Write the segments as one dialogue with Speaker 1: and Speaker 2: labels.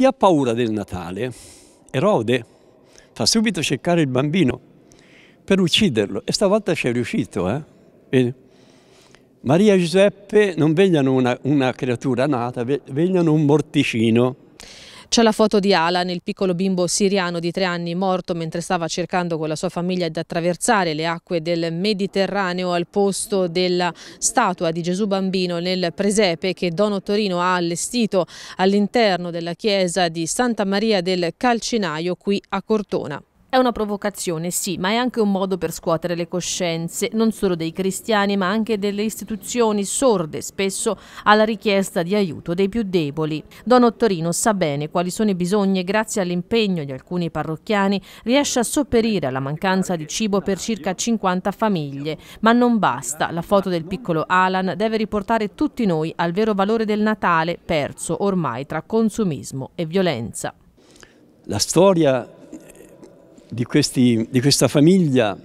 Speaker 1: Chi ha paura del Natale? Erode fa subito cercare il bambino per ucciderlo e stavolta ci è riuscito. Eh? Vedi? Maria e Giuseppe non vegliano una, una creatura nata, vegliano un morticino.
Speaker 2: C'è la foto di Alan, il piccolo bimbo siriano di tre anni morto mentre stava cercando con la sua famiglia di attraversare le acque del Mediterraneo al posto della statua di Gesù Bambino nel presepe che Dono Torino ha allestito all'interno della chiesa di Santa Maria del Calcinaio qui a Cortona. È una provocazione, sì, ma è anche un modo per scuotere le coscienze, non solo dei cristiani, ma anche delle istituzioni sorde spesso alla richiesta di aiuto dei più deboli. Don Ottorino sa bene quali sono i bisogni e grazie all'impegno di alcuni parrocchiani riesce a sopperire alla mancanza di cibo per circa 50 famiglie, ma non basta. La foto del piccolo Alan deve riportare tutti noi al vero valore del Natale perso ormai tra consumismo e violenza.
Speaker 1: La storia di, questi, di questa famiglia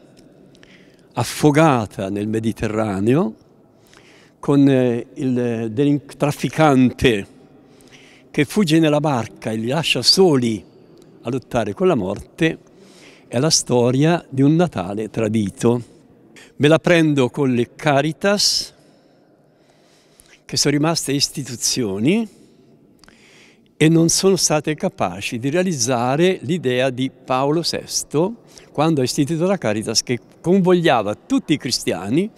Speaker 1: affogata nel Mediterraneo con eh, il eh, trafficante che fugge nella barca e li lascia soli a lottare con la morte è la storia di un Natale tradito. Me la prendo con le Caritas, che sono rimaste istituzioni e non sono state capaci di realizzare l'idea di Paolo VI quando ha istituito la Caritas che convogliava tutti i cristiani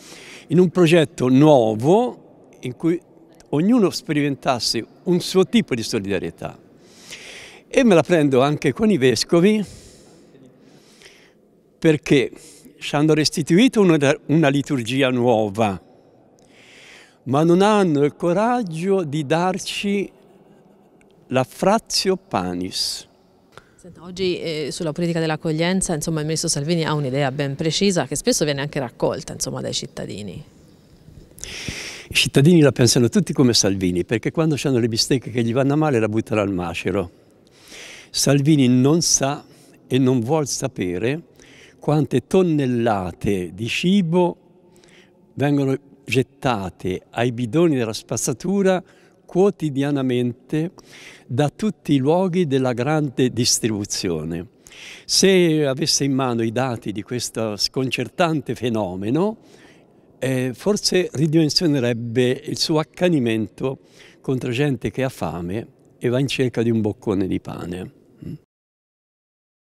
Speaker 1: in un progetto nuovo in cui ognuno sperimentasse un suo tipo di solidarietà. E me la prendo anche con i vescovi perché ci hanno restituito una, liturgia nuova ma non hanno il coraggio di darci la frazio panis.
Speaker 2: Senta, oggi eh, sulla politica dell'accoglienza il ministro Salvini ha un'idea ben precisa che spesso viene anche raccolta insomma, dai cittadini.
Speaker 1: I cittadini la pensano tutti come Salvini perché quando hanno le bistecche che gli vanno male la buttano al macero. Salvini non sa e non vuol sapere quante tonnellate di cibo vengono gettate ai bidoni della spazzatura quotidianamente da tutti i luoghi della grande distribuzione. Se avesse in mano i dati di questo sconcertante fenomeno, eh, forse ridimensionerebbe il suo accanimento contro gente che ha fame e va in cerca di un boccone di pane.
Speaker 2: Mm.